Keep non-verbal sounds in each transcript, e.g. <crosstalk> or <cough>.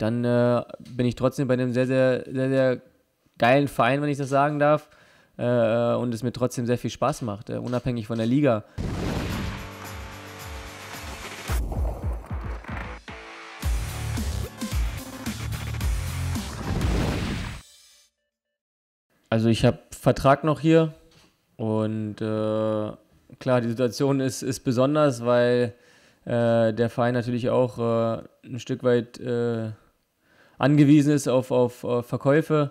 dann äh, bin ich trotzdem bei einem sehr, sehr, sehr, sehr geilen Verein, wenn ich das sagen darf. Äh, äh und es mir trotzdem sehr viel Spaß macht, äh, unabhängig von der Liga. Also ich habe Vertrag noch hier und äh, klar, die Situation ist, ist besonders, weil äh, der Verein natürlich auch ein Stück weit angewiesen ist auf, auf, auf Verkäufe.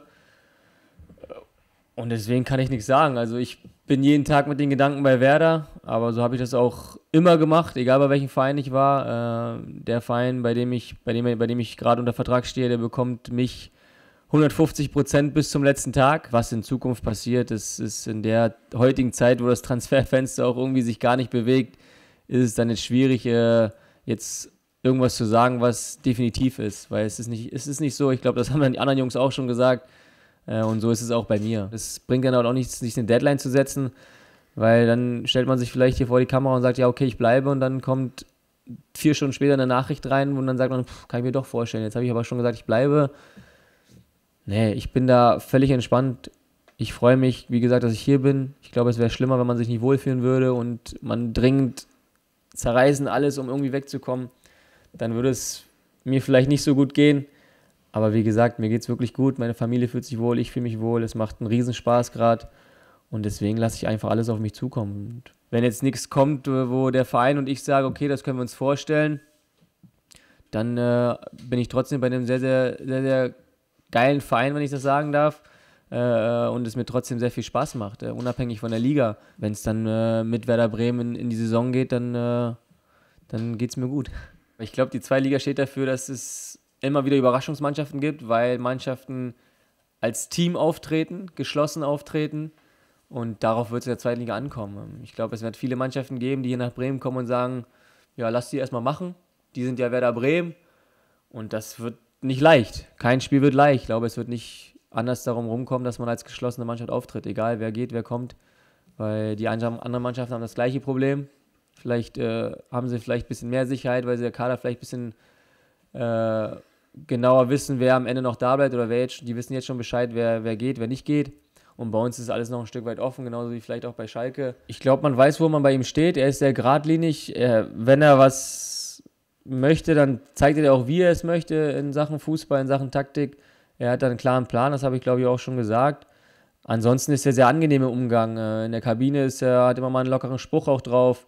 Und deswegen kann ich nichts sagen. Also ich bin jeden Tag mit den Gedanken bei Werder, aber so habe ich das auch immer gemacht, egal bei welchem Verein ich war. Äh, der Verein, bei dem ich, bei dem, bei dem ich gerade unter Vertrag stehe, der bekommt mich 150 Prozent bis zum letzten Tag. Was in Zukunft passiert, ist, ist in der heutigen Zeit, wo das Transferfenster auch irgendwie sich gar nicht bewegt, ist es dann jetzt schwierig, äh, jetzt irgendwas zu sagen, was definitiv ist, weil es ist nicht, es ist nicht so, ich glaube, das haben dann die anderen Jungs auch schon gesagt äh, und so ist es auch bei mir. Es bringt dann halt auch nichts, sich eine Deadline zu setzen, weil dann stellt man sich vielleicht hier vor die Kamera und sagt, ja, okay, ich bleibe und dann kommt vier Stunden später eine Nachricht rein und dann sagt man, pff, kann ich mir doch vorstellen, jetzt habe ich aber schon gesagt, ich bleibe. Nee, ich bin da völlig entspannt. Ich freue mich, wie gesagt, dass ich hier bin. Ich glaube, es wäre schlimmer, wenn man sich nicht wohlfühlen würde und man dringend zerreißen alles, um irgendwie wegzukommen dann würde es mir vielleicht nicht so gut gehen. Aber wie gesagt, mir geht es wirklich gut, meine Familie fühlt sich wohl, ich fühle mich wohl, es macht einen Riesenspaß gerade. Und deswegen lasse ich einfach alles auf mich zukommen. Und wenn jetzt nichts kommt, äh, wo der Verein und ich sagen, okay, das können wir uns vorstellen, dann äh, bin ich trotzdem bei einem sehr, sehr, sehr, sehr geilen Verein, wenn ich das sagen darf. Äh, äh und es mir trotzdem sehr viel Spaß macht, äh, unabhängig von der Liga. Wenn es dann äh, mit Werder Bremen in, in, die Saison geht, dann, äh, dann geht es mir gut. Ich glaube, die zwei Liga steht dafür, dass es immer wieder Überraschungsmannschaften gibt, weil Mannschaften als Team auftreten, geschlossen auftreten. Und darauf wird es in der zweiten Liga ankommen. Ich glaube, es wird viele Mannschaften geben, die hier nach Bremen kommen und sagen, ja, lass die erstmal machen. Die sind ja Werder Bremen. Und das wird nicht leicht. Kein Spiel wird leicht. Ich glaube, es wird nicht anders darum rumkommen, dass man als geschlossene Mannschaft auftritt. Egal, wer geht, wer kommt. Weil die anderen Mannschaften haben das gleiche Problem. Vielleicht äh, haben sie vielleicht ein bisschen mehr Sicherheit, weil sie der Kader vielleicht ein bisschen äh, genauer wissen, wer am Ende noch da bleibt oder wer jetzt, die wissen jetzt schon Bescheid, wer, wer geht, wer nicht geht. Und bei uns ist alles noch ein Stück weit offen, genauso wie vielleicht auch bei Schalke. Ich glaube, man weiß, wo man bei ihm steht. Er ist sehr geradlinig. Er, wenn er was möchte, dann zeigt er auch, wie er es möchte in Sachen Fußball, in Sachen Taktik. Er hat dann einen klaren Plan, das habe ich, glaube ich, auch schon gesagt. Ansonsten ist er sehr angenehm im Umgang. Äh, in der Kabine ist er, hat immer mal einen lockeren Spruch auch drauf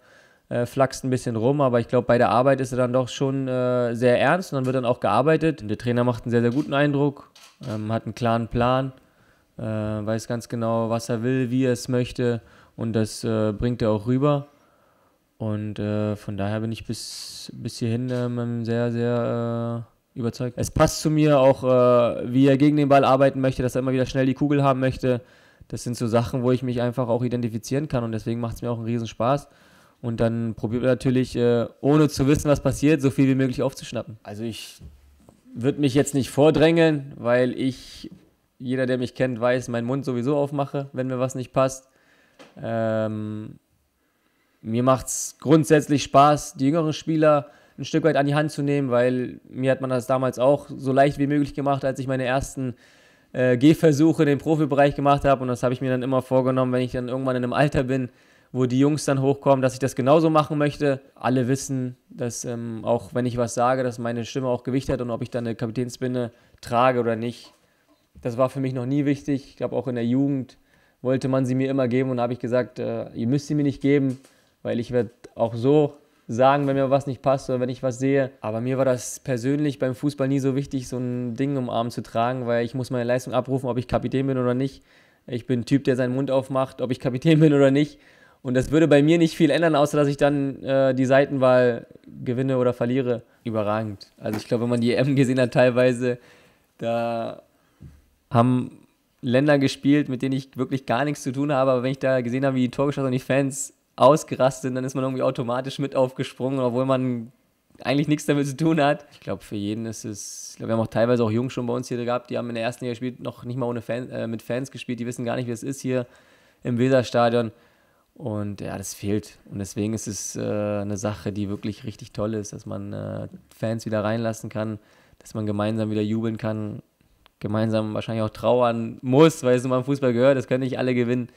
äh, flaxt ein bisschen rum, aber ich glaube, bei der Arbeit ist er dann doch schon äh, sehr ernst und dann wird dann auch gearbeitet. Und der Trainer macht einen sehr, sehr guten Eindruck, ähm, hat einen klaren Plan, äh, weiß ganz genau, was er will, wie er es möchte und das äh, bringt er auch rüber. Und äh, von daher bin ich bis, bis hierhin ähm, ähm, sehr, sehr äh, überzeugt. Es passt zu mir auch, wie er gegen den Ball arbeiten möchte, dass er immer wieder schnell die Kugel haben möchte. Das sind so Sachen, wo ich mich einfach auch identifizieren kann und deswegen macht es mir auch einen Riesenspaß. Spaß und dann probiert man natürlich, äh, ohne zu wissen, was passiert, so viel wie möglich aufzuschnappen. Also ich würde mich jetzt nicht vordrängeln, weil ich, jeder, der mich kennt, weiß, meinen Mund sowieso aufmache, wenn mir was nicht passt. Ähm, mir macht es grundsätzlich Spaß, die jüngeren Spieler ein Stück weit an die Hand zu nehmen, weil mir hat man das damals auch so leicht wie möglich gemacht, als ich meine ersten äh, Gehversuche in den Profibereich gemacht habe. Und das habe ich mir dann immer vorgenommen, wenn ich dann irgendwann in einem Alter bin, wo die Jungs dann hochkommen, dass ich das genauso machen möchte. Alle wissen, dass ähm, auch wenn ich was sage, dass meine Stimme auch Gewicht hat und ob ich dann eine Kapitänsbinde trage oder nicht. Das war für mich noch nie wichtig. Ich glaube, auch in der Jugend wollte man sie mir immer geben und habe ich gesagt, äh, ihr müsst sie mir nicht geben, weil ich werde auch so sagen, wenn mir was nicht passt oder wenn ich was sehe. Aber mir war das persönlich beim Fußball nie so wichtig, so ein Ding um Arm zu tragen, weil ich muss meine Leistung abrufen, ob ich Kapitän bin oder nicht. Ich bin ein Typ, der seinen Mund aufmacht, ob ich Kapitän <laughs> bin oder nicht. Und das würde bei mir nicht viel ändern, außer dass ich dann äh, die Seitenwahl gewinne oder verliere. Überragend. Also ich glaube, wenn man die EM gesehen hat, teilweise, da haben Länder gespielt, mit denen ich wirklich gar nichts zu tun habe. Aber wenn ich da gesehen habe, wie die Torgeschosse und die Fans ausgerastet sind, dann ist man irgendwie automatisch mit aufgesprungen, obwohl man eigentlich nichts damit zu tun hat. Ich glaube, für jeden ist es, ich glaube, wir haben auch teilweise auch Jungs schon bei uns hier gehabt, die haben in der ersten Liga gespielt, noch nicht mal ohne Fan, äh, mit Fans gespielt, die wissen gar nicht, wie es ist hier im Weserstadion. Und ja, das fehlt. Und deswegen ist es äh, eine Sache, die wirklich richtig toll ist, dass man äh, Fans wieder reinlassen kann, dass man gemeinsam wieder jubeln kann, gemeinsam wahrscheinlich auch trauern muss, weil es nun mal im Fußball gehört. Das können nicht alle gewinnen.